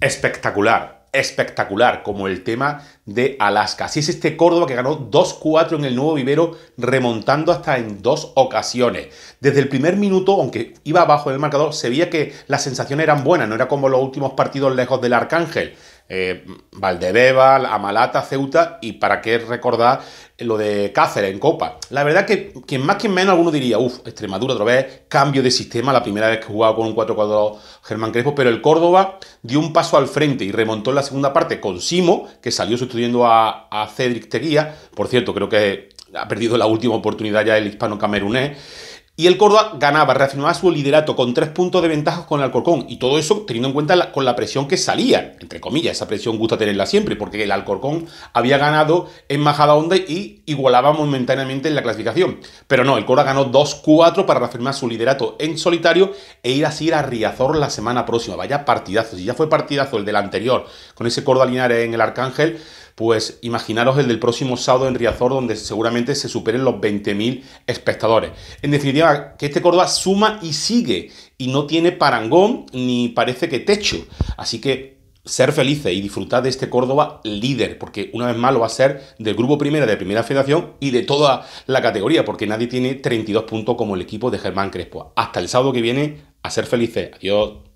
espectacular, espectacular, como el tema de Alaska. Así es este Córdoba que ganó 2-4 en el nuevo vivero, remontando hasta en dos ocasiones. Desde el primer minuto, aunque iba abajo del el marcador, se veía que las sensaciones eran buenas, no era como los últimos partidos lejos del Arcángel eh, Valdebeba, Amalata, Ceuta y para qué recordar lo de Cáceres en Copa. La verdad que quien más, quien menos, alguno diría, uff, Extremadura otra vez, cambio de sistema, la primera vez que jugaba con un 4-4 Germán Crespo, pero el Córdoba dio un paso al frente y remontó en la segunda parte con Simo, que salió sustituyendo a, a Cedric Teguía, por cierto, creo que ha perdido la última oportunidad ya el hispano camerunés y el Córdoba ganaba, reafirmaba su liderato con tres puntos de ventaja con el Alcorcón. Y todo eso teniendo en cuenta con la presión que salía, entre comillas, esa presión gusta tenerla siempre, porque el Alcorcón había ganado en Majada Onda y igualaba momentáneamente en la clasificación. Pero no, el Córdoba ganó 2-4 para reafirmar su liderato en solitario e ir así a Riazor la semana próxima. Vaya partidazo, si ya fue partidazo el del anterior, con ese Córdoba Linares en el Arcángel, pues imaginaros el del próximo sábado en Riazor, donde seguramente se superen los 20.000 espectadores. En definitiva, que este Córdoba suma y sigue y no tiene parangón ni parece que techo. Así que ser felices y disfrutar de este Córdoba líder, porque una vez más lo va a ser del grupo primera de Primera Federación y de toda la categoría, porque nadie tiene 32 puntos como el equipo de Germán Crespo. Hasta el sábado que viene, a ser felices. Adiós.